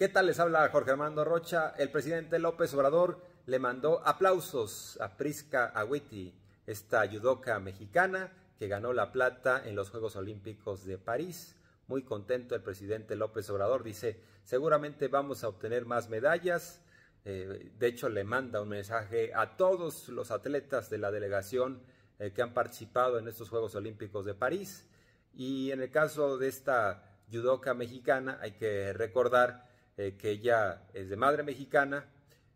¿Qué tal les habla Jorge Armando Rocha? El presidente López Obrador le mandó aplausos a Prisca Agüiti, esta judoca mexicana que ganó la plata en los Juegos Olímpicos de París. Muy contento el presidente López Obrador, dice, seguramente vamos a obtener más medallas. Eh, de hecho, le manda un mensaje a todos los atletas de la delegación eh, que han participado en estos Juegos Olímpicos de París. Y en el caso de esta judoca mexicana, hay que recordar eh, que ella es de madre mexicana,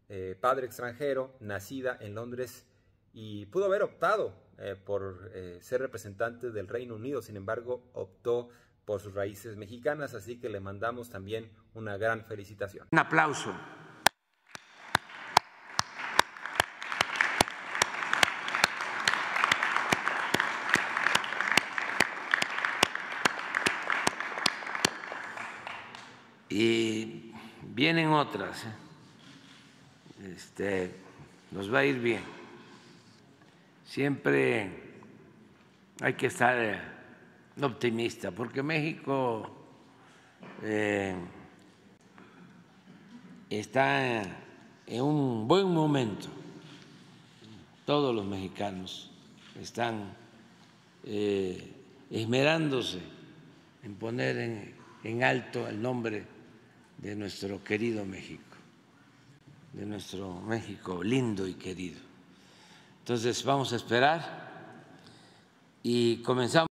eh, padre extranjero, nacida en Londres y pudo haber optado eh, por ser representante del Reino Unido, sin embargo optó por sus raíces mexicanas, así que le mandamos también una gran felicitación. Un aplauso. Y vienen otras. ¿eh? Este, nos va a ir bien. Siempre hay que estar eh, optimista, porque México eh, está en un buen momento. Todos los mexicanos están esmerándose en poner en, en alto el nombre de nuestro querido México, de nuestro México lindo y querido. Entonces vamos a esperar y comenzamos.